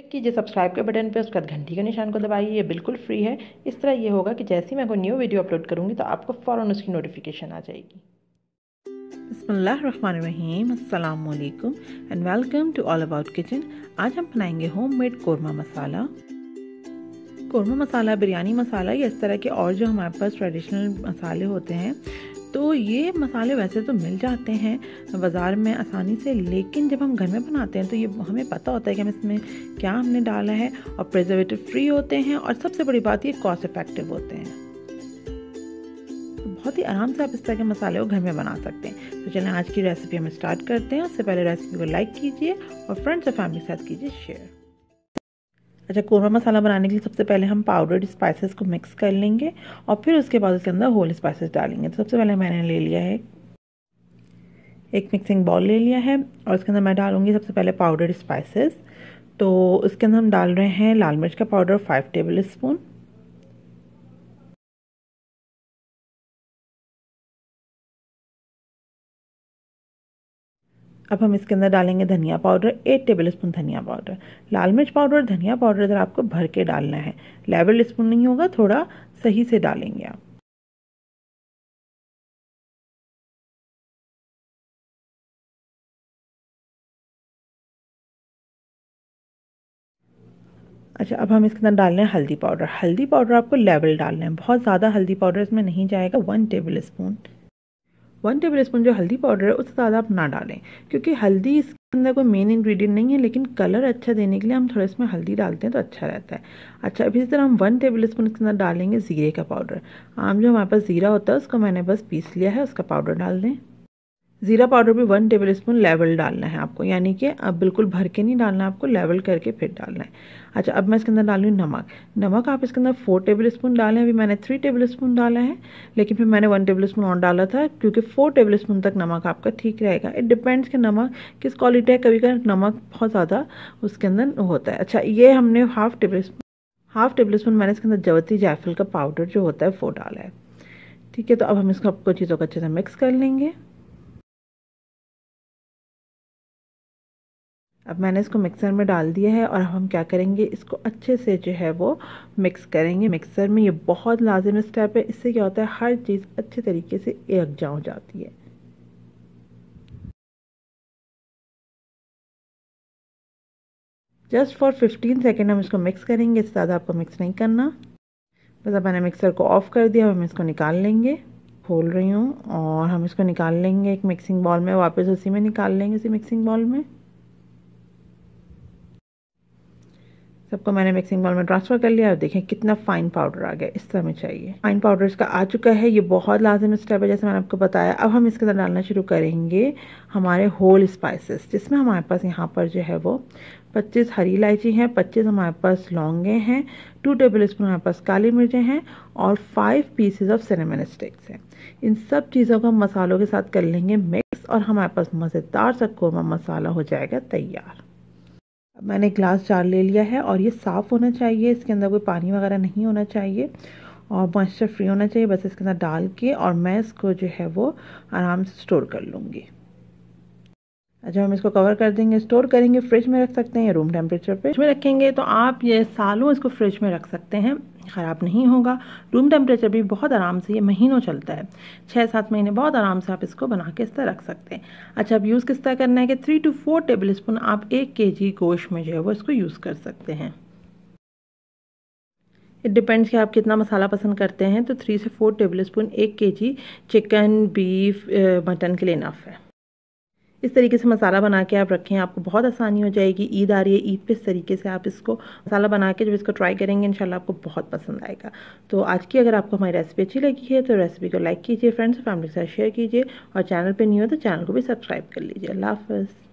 click कीजिए subscribe के button पे उसके बाद घंटी के निशान को दबाइए ये बिल्कुल फ्री है इस तरह ये होगा कि जैसे ही मैं कोई न्यू वीडियो अपलोड करूँगी तो आपको फ़ौरन उसकी नोटिफिकेशन आ जाएगी बसमीम अल्लाम and welcome to all about kitchen आज हम बनाएंगे मेड कौरमा मसाला कौरमा मसाला बिरयानी मसाला या इस तरह के और जो हमारे पास ट्रेडिशनल मसाले होते हैं तो ये मसाले वैसे तो मिल जाते हैं बाज़ार में आसानी से लेकिन जब हम घर में बनाते हैं तो ये हमें पता होता है कि हम इसमें क्या हमने डाला है और प्रिजर्वेटिव फ्री होते हैं और सबसे बड़ी बात ये कॉस्ट इफ़ेक्टिव होते हैं तो बहुत ही आराम से आप इस तरह के मसाले को घर में बना सकते हैं तो चलें आज की रेसिपी हम स्टार्ट करते हैं उससे पहले रेसिपी को लाइक कीजिए और फ्रेंड्स और फैमिली के साथ कीजिए शेयर अच्छा कोरमा मसाला बनाने के लिए सबसे पहले हम पाउडर्ड स्पाइसेस को मिक्स कर लेंगे और फिर उसके बाद उसके अंदर होल स्पाइसेस डालेंगे तो सबसे पहले मैंने ले लिया है एक मिक्सिंग बाउल ले लिया है और उसके अंदर मैं डालूँगी सबसे पहले पाउडर्ड स्पाइसेस तो उसके अंदर हम डाल रहे हैं लाल मिर्च का पाउडर फाइव टेबल स्पून अब हम इसके अंदर डालेंगे धनिया पाउडर एक टेबल स्पून धनिया पाउडर लाल मिर्च पाउडर धनिया पाउडर इधर आपको भर के डालना है लेवल स्पून नहीं होगा थोड़ा सही से डालेंगे आप अच्छा अब हम इसके अंदर रहे हैं हल्दी पाउडर हल्दी पाउडर आपको लेवल डालना है बहुत ज़्यादा हल्दी पाउडर इसमें नहीं जाएगा one tablespoon one tablespoon जो हल्दी पाउडर है उससे ज़्यादा आप ना डालें क्योंकि हल्दी इसके अंदर कोई मेन इंग्रेडिएंट नहीं है लेकिन कलर अच्छा देने के लिए हम थोड़ा इसमें हल्दी डालते हैं तो अच्छा रहता है अच्छा अभी इसी तरह हम वन टेबल स्पून इसके अंदर डालेंगे ज़ीरे का पाउडर आम जो हमारे पास ज़ीरा होता है उसको मैंने बस पीस लिया है उसका पाउडर डाल दें ज़ीरा पाउडर भी वन टेबल स्पून लेवल डालना है आपको यानी कि अब बिल्कुल भर के नहीं डालना आपको लेवल करके फिर डालना है अच्छा अब मैं इसके अंदर डाल रही हूँ नमक नमक आप इसके अंदर फोर टेबल स्पून डालें अभी मैंने थ्री टेबल स्पून डाला है लेकिन फिर मैंने वन टेबल स्पून और डाला था क्योंकि फोर टेबल स्पून तक नमक आपका ठीक रहेगा इट डिपेंड्स कि नमक किस क्वालिटी है कभी कभी नमक बहुत ज़्यादा उसके अंदर होता है अच्छा ये हमने half tablespoon half tablespoon मैंने इसके अंदर जवती जायफल का पाउडर जो होता है वो डाला है ठीक है तो अब हम इसको आपको चीज़ों को अच्छे से मिक्स कर लेंगे अब मैंने इसको मिक्सर में डाल दिया है और अब हम क्या करेंगे इसको अच्छे से जो है वो मिक्स करेंगे मिक्सर में ये बहुत लाजिम स्टेप है इससे क्या होता है हर चीज़ अच्छे तरीके से यकजा हो जाती है जस्ट फॉर 15 सेकेंड हम इसको मिक्स करेंगे इससे ज़्यादा आपको मिक्स नहीं करना बस अब मैंने मिक्सर को ऑफ़ कर दिया हम इसको निकाल लेंगे खोल रही हूँ और हम इसको निकाल लेंगे एक मिक्सिंग बॉल में वापस उसी में निकाल लेंगे उसी मिक्सिंग बॉल में सबको मैंने मिक्सिंग बाउल में ट्रांसफर कर लिया और देखें कितना फाइन पाउडर आ गया इस तरह में चाहिए फाइन पाउडर इसका आ चुका है ये बहुत लाजम स्टेप है जैसे मैंने आपको बताया अब हम इसके अंदर डालना शुरू करेंगे हमारे होल स्पाइसेस जिसमें हमारे पास यहाँ पर जो है वो पच्चीस हरी इलायची हैं पच्चीस हमारे पास लौंगे हैं टू टेबल स्पून हमारे पास काली मिर्चें हैं और five pieces of cinnamon sticks हैं इन सब चीज़ों को हम मसालों के साथ कर लेंगे मिक्स और हमारे पास मज़ेदार सा कोरमा मसाला हो जाएगा तैयार मैंने ग्लास जार ले लिया है और ये साफ़ होना चाहिए इसके अंदर कोई पानी वगैरह नहीं होना चाहिए और मॉइस्चर फ्री होना चाहिए बस इसके अंदर डाल के और मैं इसको जो है वो आराम से स्टोर कर लूँगी अच्छा हम इसको कवर कर देंगे स्टोर करेंगे फ्रिज में रख सकते हैं या रूम टेम्परेचर पे फ्रिज में रखेंगे तो आप ये सालों इसको फ्रिज में रख सकते हैं ख़राब नहीं होगा रूम टेम्परेचर भी बहुत आराम से ये महीनों चलता है छः सात महीने बहुत आराम से आप इसको बना के इस तरह रख सकते हैं अच्छा अब यूज़ किस तरह करना है कि three two four tablespoon आप एक के जी गोश्त में जो है वो इसको यूज़ कर सकते हैं इट डिपेंड्स कि आप कितना मसाला पसंद करते हैं तो थ्री से फोर टेबल स्पून एक के जी चिकन बीफ मटन के लिए नफ है इस तरीके से मसाला बना के आप रखें आपको बहुत आसानी हो जाएगी ईद आ रही है ईद पे इस तरीके से आप इसको मसाला बना के जब इसको ट्राई करेंगे इंशाल्लाह आपको बहुत पसंद आएगा तो आज की अगर आपको हमारी रेसिपी अच्छी लगी है तो रेसिपी को लाइक कीजिए फ्रेंड्स और फैमिली के साथ शेयर कीजिए और चैनल पर न्यू हो तो चैनल को भी सब्सक्राइब कर लीजिए अल्लाह हाफ़